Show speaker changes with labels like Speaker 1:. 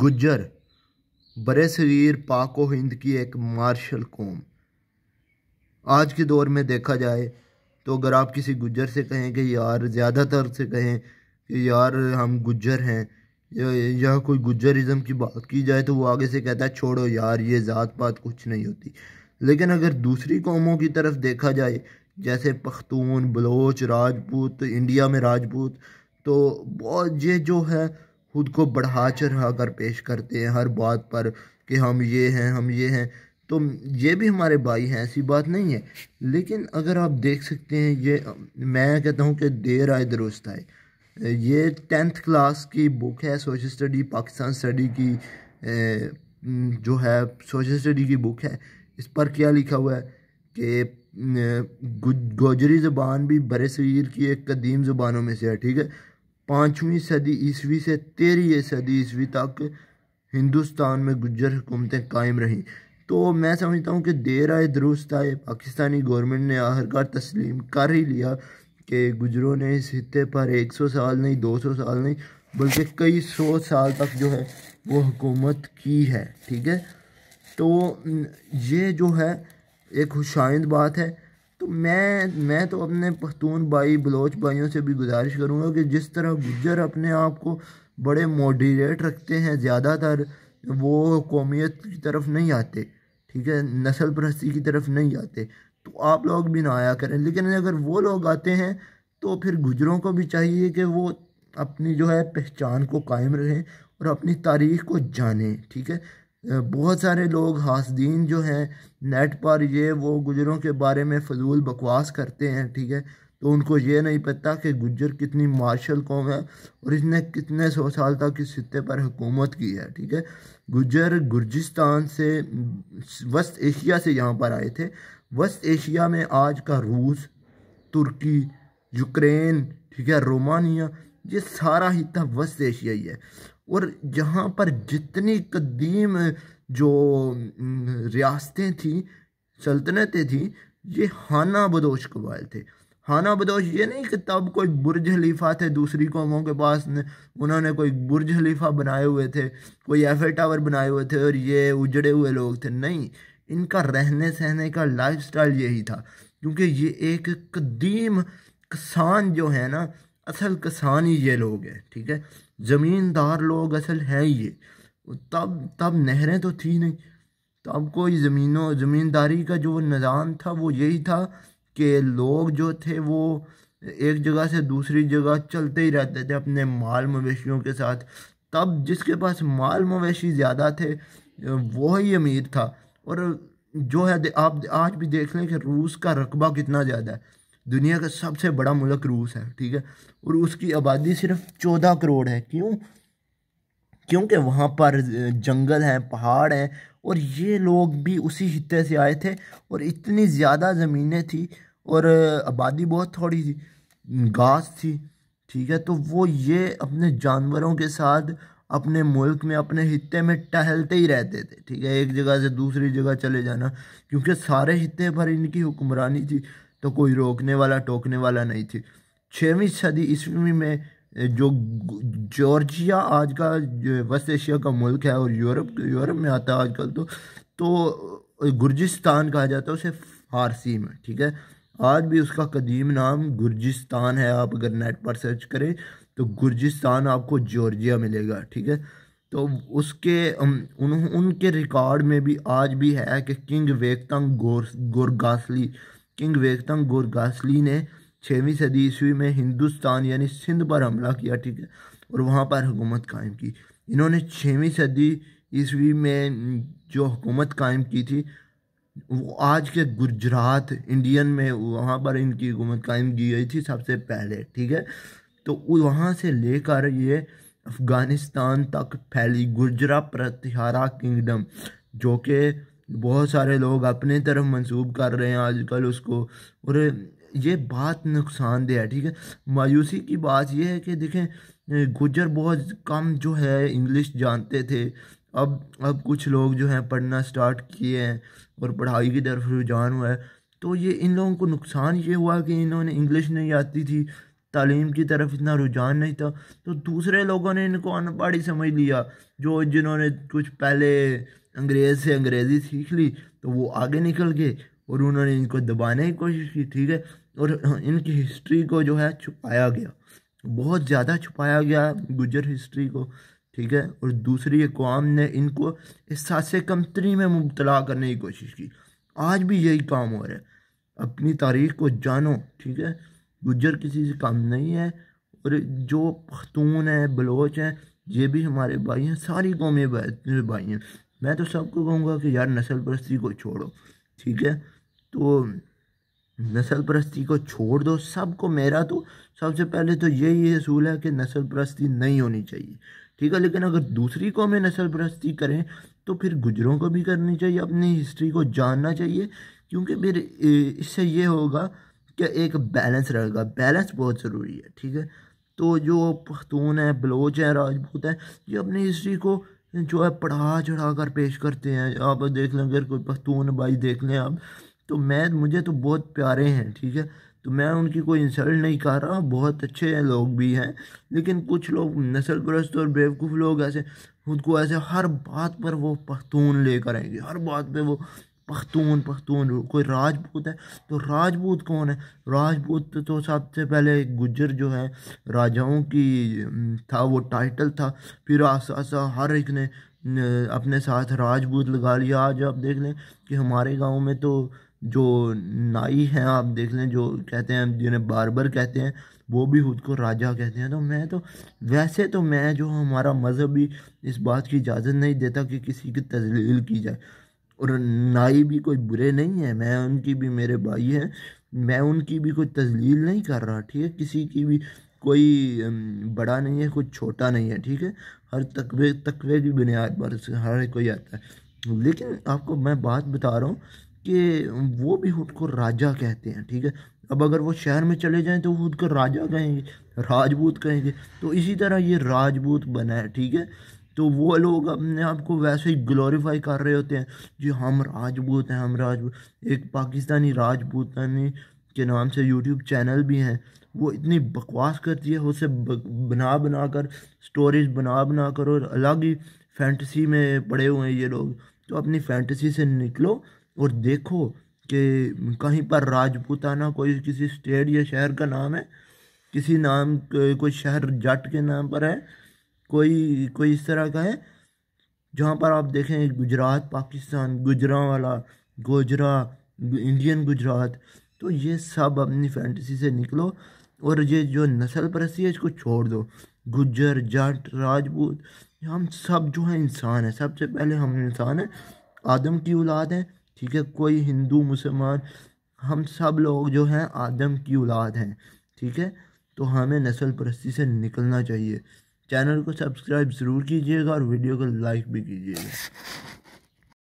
Speaker 1: गुज्जर बर शरीर पाक व हिंद की एक मार्शल कौम आज के दौर में देखा जाए तो अगर आप किसी गुजर से कहें कि यार ज़्यादातर से कहें कि यार हम गुजर हैं या कोई गुज्जरिज़म की बात की जाए तो वो आगे से कहता है छोड़ो यार ये ज़ात पात कुछ नहीं होती लेकिन अगर दूसरी कौमों की तरफ देखा जाए जैसे पख्तून बलोच राजपूत इंडिया में राजपूत तो बहुत ये जो है खुद को बढ़ा चढ़ा कर पेश करते हैं हर बात पर कि हम ये हैं हम ये हैं तो ये भी हमारे भाई हैं ऐसी बात नहीं है लेकिन अगर आप देख सकते हैं ये मैं कहता हूँ कि देर आए दुरुस्त आए ये टेंथ क्लास की बुक है सोशल स्टडी पाकिस्तान स्टडी की जो है सोशल स्टडी की बुक है इस पर क्या लिखा हुआ है कि गोजरी ज़बान भी बर सगीर की एक कदीम ज़बानों में से है ठीक है पाँचवीं सदी ईस्वी से तेरहवीं सदी ईस्वी तक हिंदुस्तान में गुजर हुकूमतें कायम रहीं तो मैं समझता हूँ कि देर आए दुरुस्त आए पाकिस्तानी गवर्नमेंट ने आखिरकार तस्लीम कर ही लिया कि गुजरों ने इस हिस्से पर एक सौ साल नहीं दो सौ साल नहीं बल्कि कई सौ साल तक जो है वो हुकूमत की है ठीक है तो ये जो है एक खुशाइंद बात है तो मैं मैं तो अपने पख्तून भाई बलोच भाइयों से भी गुजारिश करूँगा कि जिस तरह गुजर अपने आप को बड़े मॉडरेट रखते हैं ज़्यादातर वो कौमियत की तरफ नहीं आते ठीक है नस्ल परस्ती की तरफ नहीं आते तो आप लोग भी ना आया करें लेकिन अगर वो लोग आते हैं तो फिर गुजरों को भी चाहिए कि वो अपनी जो है पहचान को कायम रहें और अपनी तारीख को जानें ठीक है बहुत सारे लोग हासदीन जो हैं नेट पर ये वो गुजरों के बारे में फजूल बकवास करते हैं ठीक है तो उनको ये नहीं पता कि गुजर कितनी मार्शल कौम है और इसने कितने सौ साल तक इस खत्े पर हुकूमत की है ठीक है गुजर गुर्जिस्तान से वस्त एशिया से यहाँ पर आए थे वस्त एशिया में आज का रूस तुर्की यूक्रेन ठीक है रोमानिया ये सारा हिस्सा वस्त एशिया ही है और जहाँ पर जितनी कदीम जो रियासतें थी सल्तनतें थी ये हाना बदोश कबाइल थे हाना बदोश ये नहीं कि तब कोई बुरज हलीफ़ा थे दूसरी कौमों के पास ने उन्होंने कोई बुरज हलीफ़ा बनाए हुए थे कोई एफे टावर बनाए हुए थे और ये उजड़े हुए लोग थे नहीं इनका रहने सहने का लाइफ स्टाइल यही था क्योंकि ये एक कदीम किसान जो है ना असल किसान ही ये लोग हैं ठीक है ज़मींदार लोग असल हैं ये तब तब नहरें तो थी नहीं तब कोई ज़मीनों ज़मींदारी का जो निज़ाम था वो यही था कि लोग जो थे वो एक जगह से दूसरी जगह चलते ही रहते थे अपने माल मवेशियों के साथ तब जिसके पास माल मवेशी ज़्यादा थे वो ही अमीर था और जो है आप आज भी देख लें कि रूस का रकबा कितना ज़्यादा है दुनिया का सबसे बड़ा मुल्क रूस है ठीक है और उसकी आबादी सिर्फ चौदह करोड़ है क्यों क्योंकि वहाँ पर जंगल हैं पहाड़ हैं और ये लोग भी उसी खत्े से आए थे और इतनी ज़्यादा ज़मीनें थी और आबादी बहुत थोड़ी थी घास थी ठीक है तो वो ये अपने जानवरों के साथ अपने मुल्क में अपने हिस्से में टहलते ही रहते थे ठीक है एक जगह से दूसरी जगह चले जाना क्योंकि सारे हिस्से पर इनकी हुक्मरानी थी तो कोई रोकने वाला टोकने वाला नहीं थी छवीं सदी ईस्वी में जो जॉर्जिया आज का वस्त एशिया का मुल्क है और यूरोप यूरोप में आता है आजकल तो तो गुर्जिस्तान कहा जाता है उसे फारसी में ठीक है आज भी उसका कदीम नाम गुर्जिस्तान है आप अगर नेट पर सर्च करें तो गुर्जिस्तान आपको जॉर्जिया मिलेगा ठीक है तो उसके उन उनके रिकॉर्ड में भी आज भी है कि किंग वेकतंग गोर गोरगासली किंग वेगतंग गोरगासली ने छवीं सदी ईस्वी में हिंदुस्तान यानी सिंध पर हमला किया ठीक है और वहाँ पर हुकूमत कायम की इन्होंने छवीं सदी ईस्वी में जो हुकूमत कायम की थी वो आज के गुजरात इंडियन में वहाँ पर इनकी हुकूमत कायम की गई थी सबसे पहले ठीक है तो वहाँ से लेकर ये अफ़गानिस्तान तक फैली गुजरा प्रतिहारा किंगडम जो कि बहुत सारे लोग अपने तरफ मंसूब कर रहे हैं आजकल उसको और ये बात नुकसानदेह है ठीक है मायूसी की बात यह है कि देखें गुजर बहुत कम जो है इंग्लिश जानते थे अब अब कुछ लोग जो हैं पढ़ना स्टार्ट किए हैं और पढ़ाई की तरफ रुझान हुआ है तो ये इन लोगों को नुकसान ये हुआ कि इन्होंने इंग्लिश नहीं आती थी तालीम की तरफ इतना रुझान नहीं था तो दूसरे लोगों ने इनको अनपढ़ ही समझ लिया जो जिन्होंने कुछ पहले अंग्रेज से अंग्रेज़ी सीख ली तो वो आगे निकल गए और उन्होंने इनको दबाने की कोशिश की ठीक है और इनकी हिस्ट्री को जो है छुपाया गया बहुत ज़्यादा छुपाया गया गुजर हिस्ट्री को ठीक है और दूसरी अकवाम ने इनको एहसास कमतरी में मुबतला करने की कोशिश की आज भी यही काम हो रहा है अपनी तारीख को जानो ठीक है गुजर किसी से काम नहीं है और जो पख्तून है बलोच हैं ये भी हमारे भाई हैं सारी कौमें भाई हैं मैं तो सबको कहूँगा कि यार नस्ल परस्ती को छोड़ो ठीक है तो नस्ल परस्ती को छोड़ दो सबको मेरा तो सबसे पहले तो यही असूल है कि नस्ल परस्ती नहीं होनी चाहिए ठीक है लेकिन अगर दूसरी कौमें नस्ल परस्ती करें तो फिर गुजरों को भी करनी चाहिए अपनी हिस्ट्री को जानना चाहिए क्योंकि फिर इससे ये होगा कि एक बैलेंस रहेगा बैलेंस बहुत ज़रूरी है ठीक है तो जो पख्तून है बलोच हैं राजपूत हैं ये अपनी हिस्ट्री को जो है पढ़ा चढ़ा कर पेश करते हैं आप देख लें अगर कोई पख्तून भाई देख लें आप तो मैं मुझे तो बहुत प्यारे हैं ठीक है तो मैं उनकी कोई इंसल्ट नहीं कर रहा बहुत अच्छे लोग भी हैं लेकिन कुछ लोग नस्ल परस्त और बेवकूफ़ लोग ऐसे खुद को ऐसे हर बात पर वो पख्तून लेकर आएंगे हर बात पर वो पख्तून पख्तून कोई राजपूत है तो राजपूत कौन है राजपूत तो सबसे पहले गुजर जो है राजाओं की था वो टाइटल था फिर आसा आसा हर एक ने अपने साथ राजपूत लगा लिया आज आप देख लें कि हमारे गांव में तो जो नाई हैं आप देख लें जो कहते हैं जिन्हें बारबर कहते हैं वो भी खुद को राजा कहते हैं तो मैं तो वैसे तो मैं जो हमारा मज़हब भी इस बात की इजाज़त नहीं देता कि किसी की तजलील की जाए और नाई भी कोई बुरे नहीं है मैं उनकी भी मेरे भाई हैं मैं उनकी भी कोई तजलील नहीं कर रहा ठीक है किसी की भी कोई बड़ा नहीं है कोई छोटा नहीं है ठीक है हर तकवे तकवे की बुनियाद पर हर कोई आता है लेकिन आपको मैं बात बता रहा हूँ कि वो भी खुद को राजा कहते हैं ठीक है अब अगर वो शहर में चले जाएं तो वो खुद को राजा कहेंगे राजपूत कहेंगे तो इसी तरह ये राजपूत बना है ठीक है तो वो लोग अपने आप को वैसे ही ग्लोरीफाई कर रहे होते हैं जी हम राजपूत हैं हम राजपूत एक पाकिस्तानी राजपूतानी के नाम से यूट्यूब चैनल भी हैं वो इतनी बकवास करती है उसे बना बना कर स्टोरीज बना बना कर और अलग ही फैंटसी में पड़े हुए हैं ये लोग तो अपनी फैंटसी से निकलो और देखो कि कहीं पर राजपूताना कोई किसी स्टेट या शहर का नाम है किसी नाम कोई शहर जट के नाम पर है कोई कोई इस तरह का है जहाँ पर आप देखें गुजरात पाकिस्तान गुजरा वाला गोजरा इंडियन गुजरात तो ये सब अपनी फैंटेसी से निकलो और ये जो नस्ल परस्ती है इसको छोड़ दो गुजर जट राजपूत हम सब जो है इंसान है सबसे पहले हम इंसान हैं आदम की औलाद हैं ठीक है कोई हिंदू मुसलमान हम सब लोग जो हैं आदम की औलाद हैं ठीक है तो हमें नस्ल परस्ती से निकलना चाहिए चैनल को सब्सक्राइब ज़रूर कीजिएगा और वीडियो को लाइक भी कीजिएगा